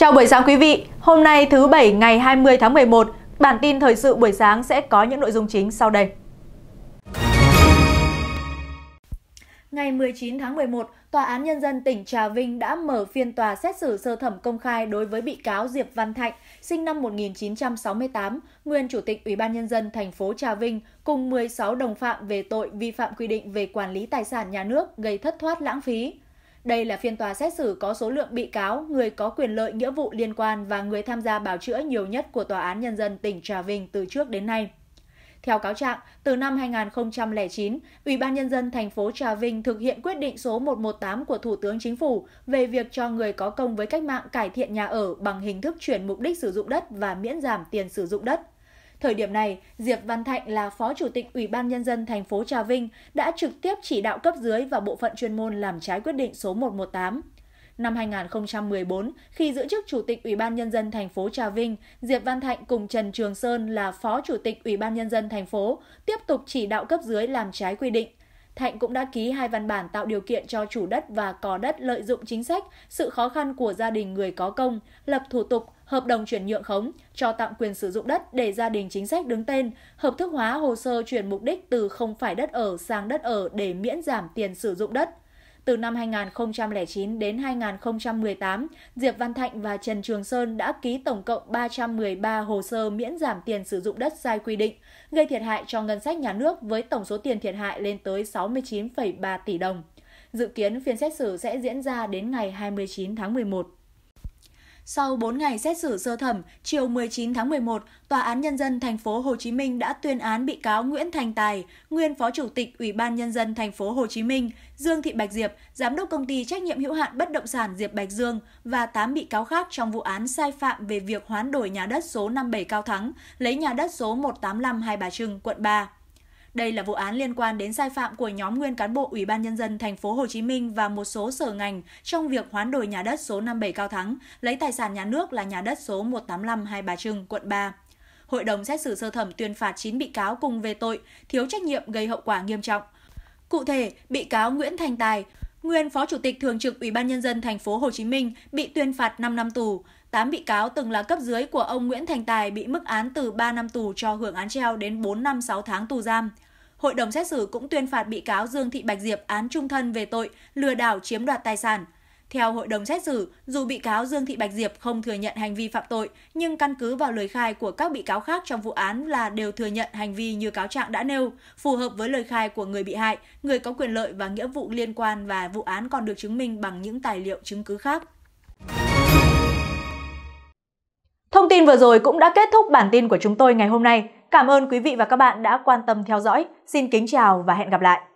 Chào buổi sáng quý vị, hôm nay thứ Bảy ngày 20 tháng 11, bản tin thời sự buổi sáng sẽ có những nội dung chính sau đây. Ngày 19 tháng 11, Tòa án Nhân dân tỉnh Trà Vinh đã mở phiên tòa xét xử sơ thẩm công khai đối với bị cáo Diệp Văn Thạnh, sinh năm 1968, nguyên Chủ tịch Ủy ban Nhân dân thành phố Trà Vinh, cùng 16 đồng phạm về tội vi phạm quy định về quản lý tài sản nhà nước gây thất thoát lãng phí. Đây là phiên tòa xét xử có số lượng bị cáo, người có quyền lợi nghĩa vụ liên quan và người tham gia bảo chữa nhiều nhất của Tòa án Nhân dân tỉnh Trà Vinh từ trước đến nay. Theo cáo trạng, từ năm 2009, Ủy ban Nhân dân thành phố Trà Vinh thực hiện quyết định số 118 của Thủ tướng Chính phủ về việc cho người có công với cách mạng cải thiện nhà ở bằng hình thức chuyển mục đích sử dụng đất và miễn giảm tiền sử dụng đất. Thời điểm này, Diệp Văn Thạnh là Phó Chủ tịch Ủy ban Nhân dân thành phố Trà Vinh đã trực tiếp chỉ đạo cấp dưới và bộ phận chuyên môn làm trái quyết định số 118. Năm 2014, khi giữ chức Chủ tịch Ủy ban Nhân dân thành phố Trà Vinh, Diệp Văn Thạnh cùng Trần Trường Sơn là Phó Chủ tịch Ủy ban Nhân dân thành phố tiếp tục chỉ đạo cấp dưới làm trái quy định. Thạnh cũng đã ký hai văn bản tạo điều kiện cho chủ đất và có đất lợi dụng chính sách, sự khó khăn của gia đình người có công, lập thủ tục, hợp đồng chuyển nhượng khống, cho tạm quyền sử dụng đất để gia đình chính sách đứng tên, hợp thức hóa hồ sơ chuyển mục đích từ không phải đất ở sang đất ở để miễn giảm tiền sử dụng đất, từ năm 2009 đến 2018, Diệp Văn Thạnh và Trần Trường Sơn đã ký tổng cộng 313 hồ sơ miễn giảm tiền sử dụng đất sai quy định, gây thiệt hại cho ngân sách nhà nước với tổng số tiền thiệt hại lên tới 69,3 tỷ đồng. Dự kiến phiên xét xử sẽ diễn ra đến ngày 29 tháng 11. Sau 4 ngày xét xử sơ thẩm, chiều 19 tháng 11, Tòa án Nhân dân thành phố Hồ Chí Minh đã tuyên án bị cáo Nguyễn Thành Tài, nguyên Phó Chủ tịch Ủy ban Nhân dân thành phố Hồ Chí Minh, Dương Thị Bạch Diệp, Giám đốc công ty trách nhiệm hữu hạn bất động sản Diệp Bạch Dương và 8 bị cáo khác trong vụ án sai phạm về việc hoán đổi nhà đất số 57 Cao Thắng, lấy nhà đất số 185 Hai Bà Trưng, quận 3. Đây là vụ án liên quan đến sai phạm của nhóm nguyên cán bộ Ủy ban nhân dân thành phố Hồ Chí Minh và một số sở ngành trong việc hoán đổi nhà đất số 57 Cao Thắng, lấy tài sản nhà nước là nhà đất số 185 Hai Bà Trưng, quận 3. Hội đồng xét xử sơ thẩm tuyên phạt 9 bị cáo cùng về tội thiếu trách nhiệm gây hậu quả nghiêm trọng. Cụ thể, bị cáo Nguyễn Thành Tài, Nguyên Phó Chủ tịch Thường trực Ủy ban Nhân dân thành phố Hồ Chí Minh bị tuyên phạt 5 năm tù. 8 bị cáo từng là cấp dưới của ông Nguyễn Thành Tài bị mức án từ 3 năm tù cho hưởng án treo đến 4 năm 6 tháng tù giam. Hội đồng xét xử cũng tuyên phạt bị cáo Dương Thị Bạch Diệp án trung thân về tội lừa đảo chiếm đoạt tài sản – theo hội đồng xét xử, dù bị cáo Dương Thị Bạch Diệp không thừa nhận hành vi phạm tội, nhưng căn cứ vào lời khai của các bị cáo khác trong vụ án là đều thừa nhận hành vi như cáo trạng đã nêu, phù hợp với lời khai của người bị hại, người có quyền lợi và nghĩa vụ liên quan và vụ án còn được chứng minh bằng những tài liệu chứng cứ khác. Thông tin vừa rồi cũng đã kết thúc bản tin của chúng tôi ngày hôm nay. Cảm ơn quý vị và các bạn đã quan tâm theo dõi. Xin kính chào và hẹn gặp lại.